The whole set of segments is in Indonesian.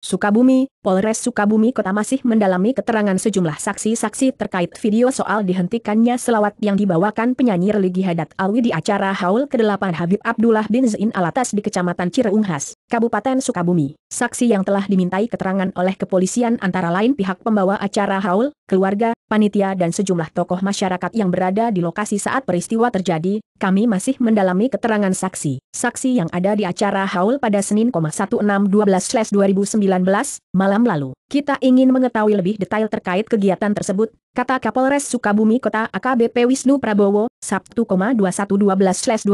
Sukabumi, Polres Sukabumi Kota masih mendalami keterangan sejumlah saksi-saksi terkait video soal dihentikannya selawat yang dibawakan penyanyi religi Hadat Alwi di acara Haul ke-8 Habib Abdullah bin Zain Alatas di Kecamatan Cireunghas, Kabupaten Sukabumi. Saksi yang telah dimintai keterangan oleh kepolisian antara lain pihak pembawa acara Haul, keluarga, panitia dan sejumlah tokoh masyarakat yang berada di lokasi saat peristiwa terjadi, kami masih mendalami keterangan saksi. Saksi yang ada di acara Haul pada Senin, 16 12 2019 malam malam lalu. Kita ingin mengetahui lebih detail terkait kegiatan tersebut, kata Kapolres Sukabumi Kota AKBP Wisnu Prabowo, Sabtu, 2112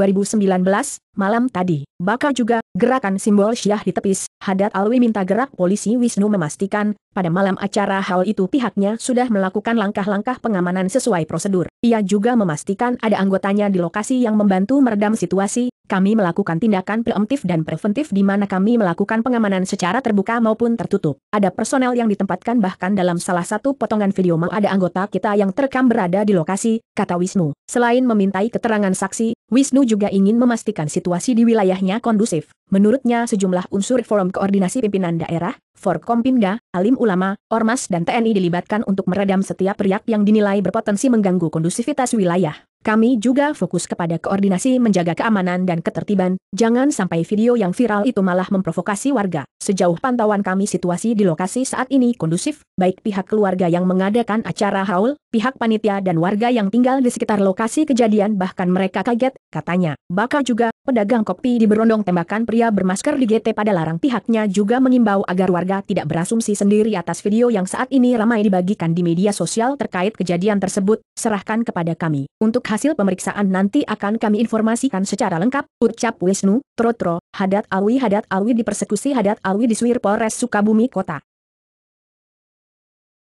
malam tadi. Bakal juga, gerakan simbol syiah ditepis, Hadat Alwi minta gerak polisi Wisnu memastikan, pada malam acara hal itu pihaknya sudah melakukan langkah-langkah pengamanan sesuai prosedur. Ia juga memastikan ada anggotanya di lokasi yang membantu meredam situasi, kami melakukan tindakan preemptif dan preventif di mana kami melakukan pengamanan secara terbuka maupun tertutup. Ada personel yang ditempatkan bahkan dalam salah satu potongan video mau ada anggota kita yang terekam berada di lokasi, kata Wisnu. Selain memintai keterangan saksi, Wisnu juga ingin memastikan situasi di wilayahnya kondusif. Menurutnya sejumlah unsur forum koordinasi pimpinan daerah, Forkompimda, alim ulama, ormas dan TNI dilibatkan untuk meredam setiap riak yang dinilai berpotensi mengganggu kondusivitas wilayah. Kami juga fokus kepada koordinasi menjaga keamanan dan ketertiban, jangan sampai video yang viral itu malah memprovokasi warga. Sejauh pantauan kami situasi di lokasi saat ini kondusif, baik pihak keluarga yang mengadakan acara haul, pihak panitia dan warga yang tinggal di sekitar lokasi kejadian bahkan mereka kaget, katanya. Bakal juga, pedagang kopi di berondong tembakan pria bermasker di GT pada larang pihaknya juga mengimbau agar warga tidak berasumsi sendiri atas video yang saat ini ramai dibagikan di media sosial terkait kejadian tersebut, serahkan kepada kami. Untuk hasil pemeriksaan nanti akan kami informasikan secara lengkap, ucap Wisnu, Trotro, Hadat Alwi Hadat Alwi di persekusi Hadat Alwi di Suir Polres Sukabumi Kota.